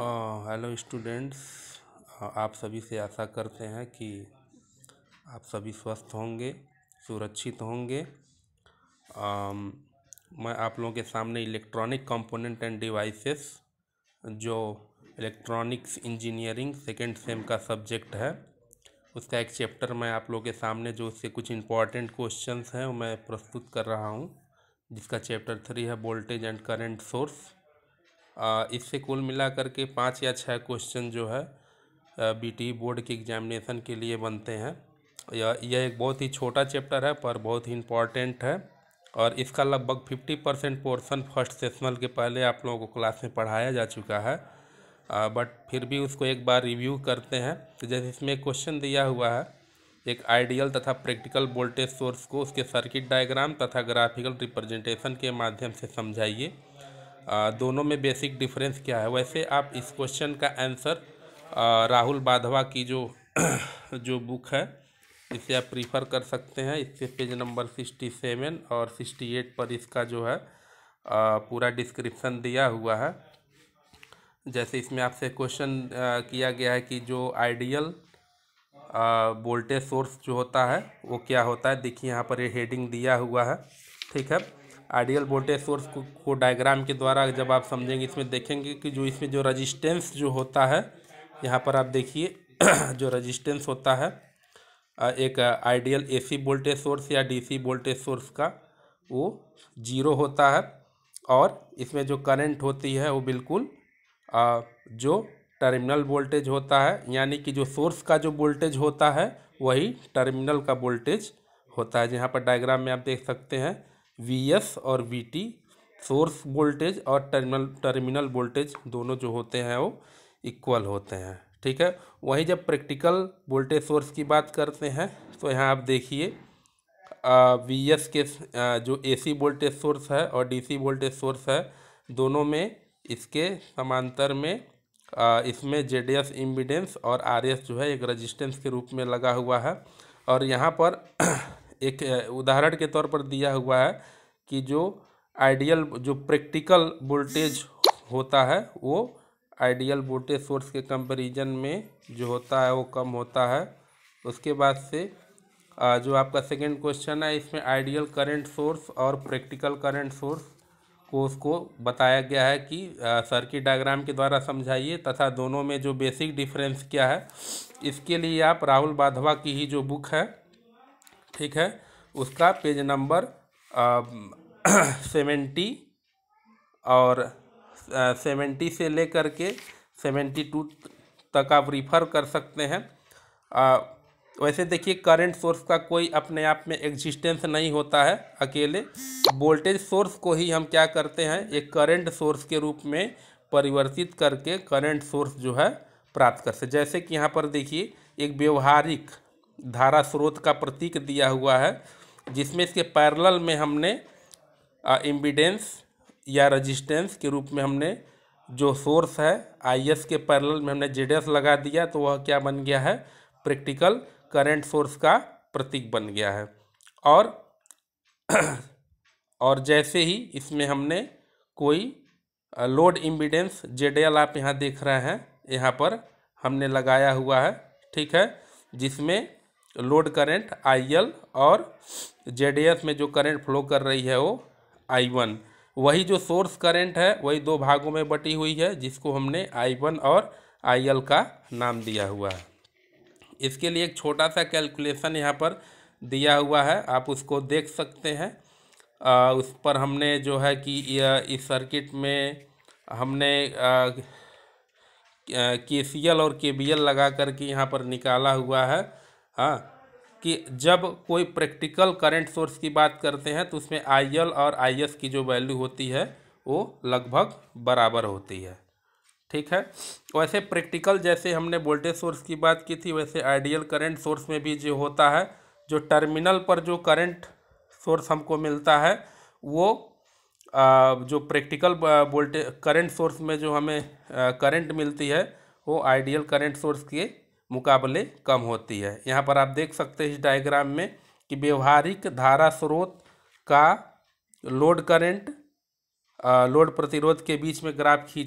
hello students आप सभी से आशा करते हैं कि आप सभी स्वस्थ होंगे सुरक्षित होंगे आम, मैं आप लोगों के सामने इलेक्ट्रॉनिक कंपोनेंट एंड डिवाइसेस जो इलेक्ट्रॉनिक्स इंजीनियरिंग सेकेंड सेम का सब्जेक्ट है उसका एक चैप्टर मैं आप लोगों के सामने जो उससे कुछ इम्पॉर्टेंट क्वेश्चंस हैं मैं प्रस्तुत कर रहा हूँ जिसका चैप्टर थ्री है वोल्टेज एंड करंट सोर्स इससे कुल मिला कर के पाँच या छः क्वेश्चन जो है बीटी बोर्ड e के एग्जामिनेशन के लिए बनते हैं यह एक बहुत ही छोटा चैप्टर है पर बहुत ही इम्पॉर्टेंट है और इसका लगभग fifty percent portion first sessional के पहले आप लोगों को क्लास में पढ़ाया जा चुका है आ, बट फिर भी उसको एक बार रिव्यू करते हैं तो जैसे इसमें एक क्वेश्चन दिया हुआ है एक आइडियल तथा प्रैक्टिकल वोल्टेज सोर्स को उसके सर्किट डायग्राम तथा ग्राफिकल रिप्रेजेंटेशन के माध्यम से समझाइए दोनों में बेसिक डिफरेंस क्या है वैसे आप इस क्वेश्चन का आंसर राहुल बाधवा की जो जो बुक है इसे आप प्रीफर कर सकते हैं इससे पेज नंबर सिक्सटी सेवन और सिक्सटी एट पर इसका जो है पूरा डिस्क्रिप्शन दिया हुआ है जैसे इसमें आपसे क्वेश्चन किया गया है कि जो आइडियल वोल्टेज सोर्स जो होता है वो क्या होता है देखिए यहाँ पर ये हेडिंग दिया हुआ है ठीक है आइडियल वोल्टेज सोर्स को, को डायग्राम के द्वारा जब आप समझेंगे इसमें देखेंगे कि जो इसमें जो रजिस्टेंस जो होता है यहाँ पर आप देखिए जो रजिस्टेंस होता है एक आइडियल एसी वोल्टेज सोर्स या डीसी वोल्टेज सोर्स का वो जीरो होता है और इसमें जो करंट होती है वो बिल्कुल जो टर्मिनल वोल्टेज होता है यानी कि जो सोर्स का जो वोल्टेज होता है वही टर्मिनल का वोल्टेज होता है जहाँ पर डायग्राम में आप देख सकते हैं वी एस और वी टी सोर्स वोल्टेज और टर्मिनल टर्मिनल वोल्टेज दोनों जो होते हैं वो इक्वल होते हैं ठीक है वहीं जब प्रैक्टिकल वोल्टेज सोर्स की बात करते हैं तो यहाँ आप देखिए वी एस के आ, जो ए सी वोल्टेज सोर्स है और डी सी वोल्टेज सोर्स है दोनों में इसके समांतर में आ, इसमें डी एस इम्बिडेंस और आर एस जो है एक रजिस्टेंस के रूप में लगा हुआ है और यहाँ पर एक उदाहरण के तौर पर दिया हुआ है कि जो आइडियल जो प्रैक्टिकल वोल्टेज होता है वो आइडियल वोल्टेज सोर्स के कंपेरिजन में जो होता है वो कम होता है उसके बाद से जो आपका सेकेंड क्वेश्चन है इसमें आइडियल करंट सोर्स और प्रैक्टिकल करंट सोर्स को उसको बताया गया है कि सर्किट डायग्राम के द्वारा समझाइए तथा दोनों में जो बेसिक डिफरेंस क्या है इसके लिए आप राहुल बाधवा की ही जो बुक है ठीक है उसका पेज नंबर सेवेंटी और सेवेंटी से लेकर के सेवेंटी टू तक आप रिफ़र कर सकते हैं आ, वैसे देखिए करंट सोर्स का कोई अपने आप में एग्जिस्टेंस नहीं होता है अकेले वोल्टेज सोर्स को ही हम क्या करते हैं एक करंट सोर्स के रूप में परिवर्तित करके करंट सोर्स जो है प्राप्त कर सकते जैसे कि यहाँ पर देखिए एक व्यवहारिक धारा स्रोत का प्रतीक दिया हुआ है जिसमें इसके पैरल में हमने इम्बिडेंस या रजिस्टेंस के रूप में हमने जो सोर्स है आई के पैरल में हमने जेड लगा दिया तो वह क्या बन गया है प्रैक्टिकल करंट सोर्स का प्रतीक बन गया है और और जैसे ही इसमें हमने कोई लोड इम्बिडेंस जेड आप यहाँ देख रहे हैं यहाँ पर हमने लगाया हुआ है ठीक है जिसमें लोड करंट आई एल और जेड में जो करंट फ्लो कर रही है वो आई वन वही जो सोर्स करंट है वही दो भागों में बटी हुई है जिसको हमने आई वन और आई एल का नाम दिया हुआ है इसके लिए एक छोटा सा कैलकुलेशन यहाँ पर दिया हुआ है आप उसको देख सकते हैं आ, उस पर हमने जो है कि इस सर्किट में हमने के सी एल और के बी एल लगा करके यहाँ पर निकाला हुआ है हाँ कि जब कोई प्रैक्टिकल करंट सोर्स की बात करते हैं तो उसमें आई एल और आई एस की जो वैल्यू होती है वो लगभग बराबर होती है ठीक है वैसे प्रैक्टिकल जैसे हमने वोल्टेज सोर्स की बात की थी वैसे आइडियल करंट सोर्स में भी जो होता है जो टर्मिनल पर जो करंट सोर्स हमको मिलता है वो जो प्रैक्टिकल वोल्टेज करंट सोर्स में जो हमें करंट मिलती है वो आइडियल करंट सोर्स के मुकाबले कम होती है यहाँ पर आप देख सकते हैं इस डायग्राम में कि व्यवहारिक धारा स्रोत का लोड करंट लोड प्रतिरोध के बीच में ग्राफ खींच